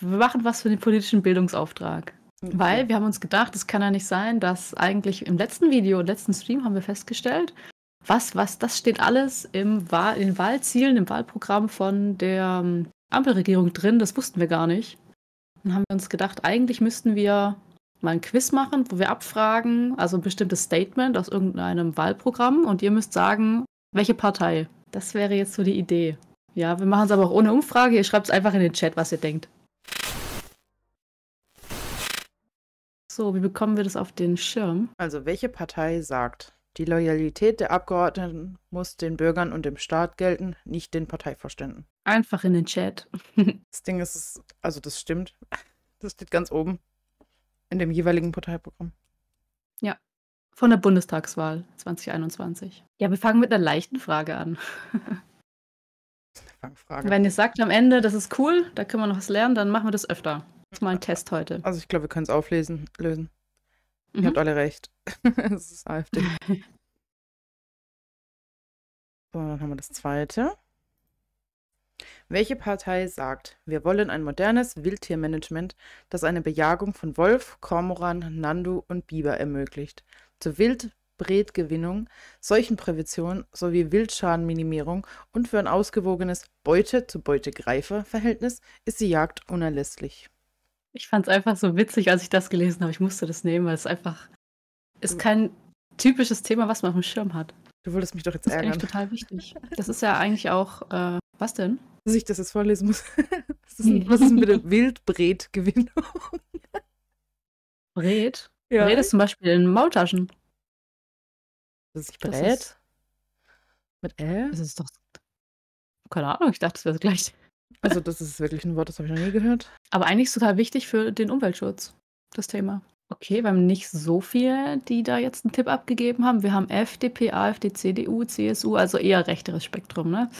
wir machen was für den politischen Bildungsauftrag. Okay. Weil wir haben uns gedacht, es kann ja nicht sein, dass eigentlich im letzten Video, im letzten Stream haben wir festgestellt, was, was, das steht alles im Wahl, in den Wahlzielen, im Wahlprogramm von der ähm, Ampelregierung drin, das wussten wir gar nicht. Dann haben wir uns gedacht, eigentlich müssten wir mal ein Quiz machen, wo wir abfragen, also ein bestimmtes Statement aus irgendeinem Wahlprogramm und ihr müsst sagen, welche Partei. Das wäre jetzt so die Idee. Ja, wir machen es aber auch ohne Umfrage. Ihr schreibt es einfach in den Chat, was ihr denkt. so, wie bekommen wir das auf den Schirm? Also, welche Partei sagt, die Loyalität der Abgeordneten muss den Bürgern und dem Staat gelten, nicht den Parteivorständen? Einfach in den Chat. das Ding ist, also das stimmt. Das steht ganz oben in dem jeweiligen Parteiprogramm. Ja, von der Bundestagswahl 2021. Ja, wir fangen mit einer leichten Frage an. Fangfrage. Wenn ihr sagt am Ende, das ist cool, da können wir noch was lernen, dann machen wir das öfter. Das ist mal ein Test heute. Also ich glaube, wir können es auflesen, lösen. Mhm. Ihr habt alle recht. Es ist AfD. so, dann haben wir das zweite. Welche Partei sagt, wir wollen ein modernes Wildtiermanagement, das eine Bejagung von Wolf, Kormoran, Nandu und Biber ermöglicht, zur Wildbretgewinnung, Seuchenprävention sowie Wildschadenminimierung und für ein ausgewogenes beute zu beute greifer verhältnis ist die Jagd unerlässlich. Ich fand es einfach so witzig, als ich das gelesen habe. Ich musste das nehmen, weil es einfach ist hm. kein typisches Thema, was man auf dem Schirm hat. Du wolltest mich doch jetzt ärgern. Das ist total wichtig. Das ist ja eigentlich auch, äh, was denn? Dass ich das jetzt vorlesen muss. Was ist denn, was ist denn bitte Wildbretgewinnung? Bret? Ja. Bret ist zum Beispiel in Maultaschen. Das ist Brät? Das ist, Mit L? Das ist doch. Keine Ahnung, ich dachte, das wäre gleich. Also das ist wirklich ein Wort, das habe ich noch nie gehört. Aber eigentlich ist total wichtig für den Umweltschutz, das Thema. Okay, wir haben nicht so viele, die da jetzt einen Tipp abgegeben haben. Wir haben FDP, AfD, CDU, CSU, also eher rechteres Spektrum, ne?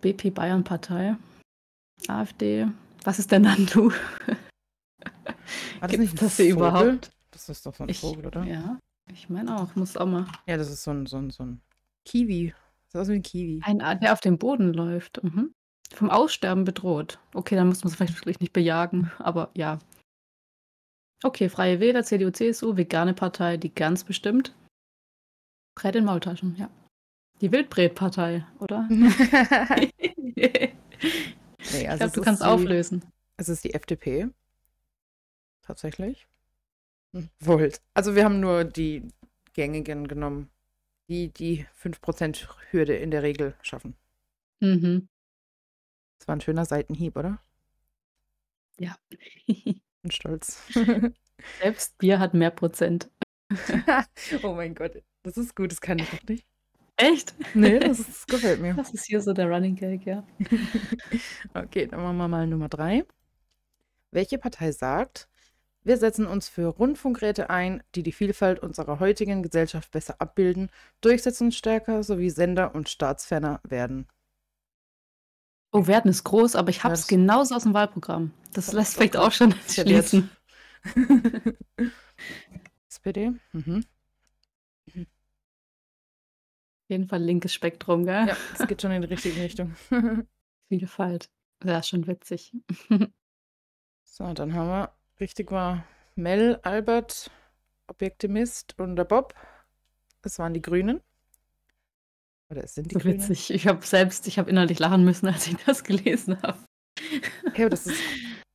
BP Bayern Partei, AfD. Was ist denn dann du? War das nicht das Vogel? überhaupt? Das ist doch so ein ich, Vogel, oder? Ja, ich meine auch. Muss auch mal. Ja, das ist so ein, so ein, so ein Kiwi. Das ist aus wie ein Kiwi. Ein, der auf dem Boden läuft. Mhm vom Aussterben bedroht. Okay, dann muss man es vielleicht nicht bejagen, aber ja. Okay, Freie Wähler, CDU, CSU, vegane Partei, die ganz bestimmt. Brett in Maultaschen, ja. Die Wildbretpartei, oder? nee, also ich glaube, du kannst die, auflösen. Es ist die FDP. Tatsächlich. Hm. Volt. Also wir haben nur die gängigen genommen, die die 5%-Hürde in der Regel schaffen. Mhm. Das war ein schöner Seitenhieb, oder? Ja. Ich Bin stolz. Selbst Bier hat mehr Prozent. oh mein Gott, das ist gut, das kann ich auch nicht. Echt? Nee, das, ist, das, gefällt mir. Das ist hier so der Running Cake, ja. okay, dann machen wir mal Nummer drei. Welche Partei sagt, wir setzen uns für Rundfunkräte ein, die die Vielfalt unserer heutigen Gesellschaft besser abbilden, durchsetzungsstärker sowie sender- und staatsferner werden? Oh, Werden ist groß, aber ich habe es genauso aus dem Wahlprogramm. Das lässt vielleicht auch schon schließen. SPD? Mhm. Auf jeden Fall linkes Spektrum, gell? Ja, es geht schon in die richtige Richtung. Vielfalt. Das ist schon witzig. so, dann haben wir richtig war Mel, Albert, Objektivist und der Bob. Das waren die Grünen. Oder es sind die so Grüne? Witzig. Ich habe selbst, ich habe innerlich lachen müssen, als ich das gelesen habe. Okay, aber das ist,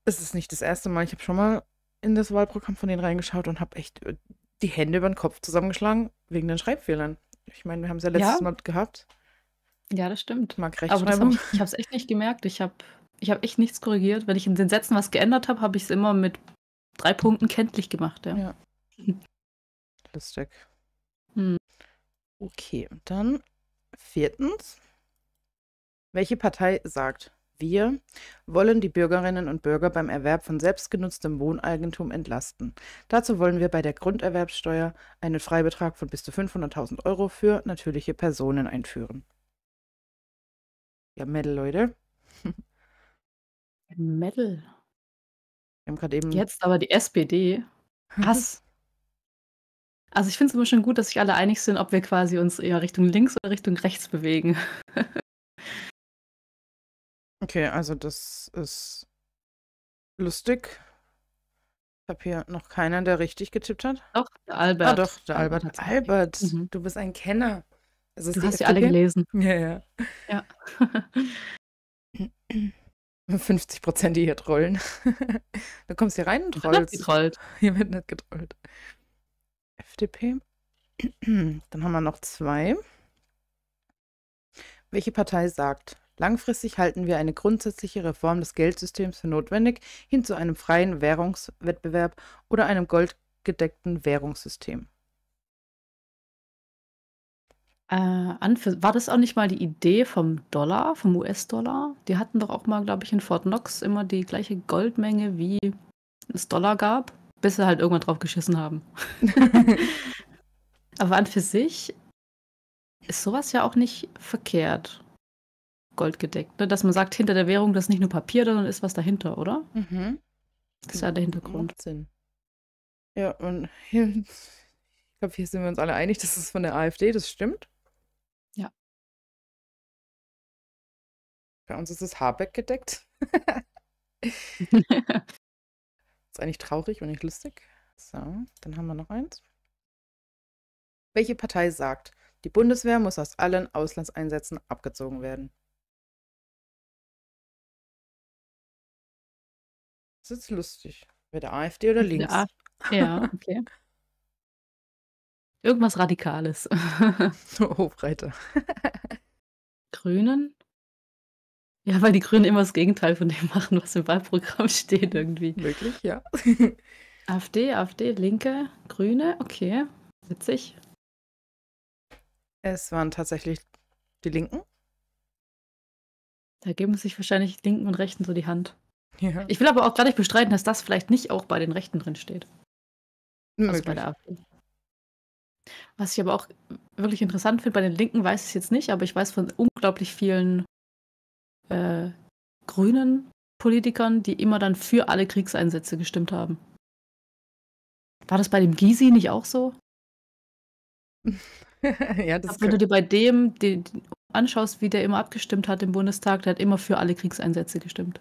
das ist nicht das erste Mal. Ich habe schon mal in das Wahlprogramm von denen reingeschaut und habe echt äh, die Hände über den Kopf zusammengeschlagen wegen den Schreibfehlern. Ich meine, wir haben es ja letztes ja. Mal gehabt. Ja, das stimmt. Mag recht Aber hab ich, ich habe es echt nicht gemerkt. Ich habe ich hab echt nichts korrigiert. Wenn ich in den Sätzen was geändert habe, habe ich es immer mit drei Punkten kenntlich gemacht. Ja. ja. Lustig. Hm. Okay, und dann Viertens, welche Partei sagt, wir wollen die Bürgerinnen und Bürger beim Erwerb von selbstgenutztem Wohneigentum entlasten. Dazu wollen wir bei der Grunderwerbsteuer einen Freibetrag von bis zu 500.000 Euro für natürliche Personen einführen. Ja, Metal, Leute. Metal. Wir haben gerade eben. Jetzt aber die SPD. Hass. Also ich finde es immer schon gut, dass sich alle einig sind, ob wir quasi uns eher Richtung links oder Richtung rechts bewegen. okay, also das ist lustig. Ich habe hier noch keiner, der richtig getippt hat. Doch, der Albert. Ah, doch, der Albert. Albert, Albert mhm. du bist ein Kenner. Also du hast sie alle gelesen. Ja, ja. ja. 50 Prozent, die hier trollen. du kommst hier rein und trollst. Hier wird nicht getrollt. Hier wird nicht getrollt. FDP. Dann haben wir noch zwei. Welche Partei sagt, langfristig halten wir eine grundsätzliche Reform des Geldsystems für notwendig hin zu einem freien Währungswettbewerb oder einem goldgedeckten Währungssystem? Äh, war das auch nicht mal die Idee vom Dollar, vom US-Dollar? Die hatten doch auch mal, glaube ich, in Fort Knox immer die gleiche Goldmenge, wie es Dollar gab bis sie halt irgendwann drauf geschissen haben. Aber an für sich ist sowas ja auch nicht verkehrt. Goldgedeckt. Ne? Dass man sagt, hinter der Währung, das ist nicht nur Papier, sondern ist was dahinter, oder? Mhm. Das ist ja der Hintergrund. Sinn. Ja, und hier, ich glaube, hier sind wir uns alle einig, das ist von der AfD, das stimmt. Ja. Bei uns ist es Habeck gedeckt. Ist eigentlich traurig und nicht lustig. So, dann haben wir noch eins. Welche Partei sagt, die Bundeswehr muss aus allen Auslandseinsätzen abgezogen werden? Das ist lustig. Mit der AfD oder links? Ja, ja okay. Irgendwas Radikales. oh, Breite. Grünen? Ja, weil die Grünen immer das Gegenteil von dem machen, was im Wahlprogramm steht irgendwie. Wirklich, ja. AfD, AfD, Linke, Grüne, okay, witzig. Es waren tatsächlich die Linken. Da geben sich wahrscheinlich Linken und Rechten so die Hand. Ja. Ich will aber auch gar nicht bestreiten, dass das vielleicht nicht auch bei den Rechten drin steht. Also bei der AfD. Was ich aber auch wirklich interessant finde, bei den Linken weiß ich es jetzt nicht, aber ich weiß von unglaublich vielen äh, grünen Politikern, die immer dann für alle Kriegseinsätze gestimmt haben. War das bei dem Gysi nicht auch so? ja, das wenn du dir bei dem die, die anschaust, wie der immer abgestimmt hat im Bundestag, der hat immer für alle Kriegseinsätze gestimmt.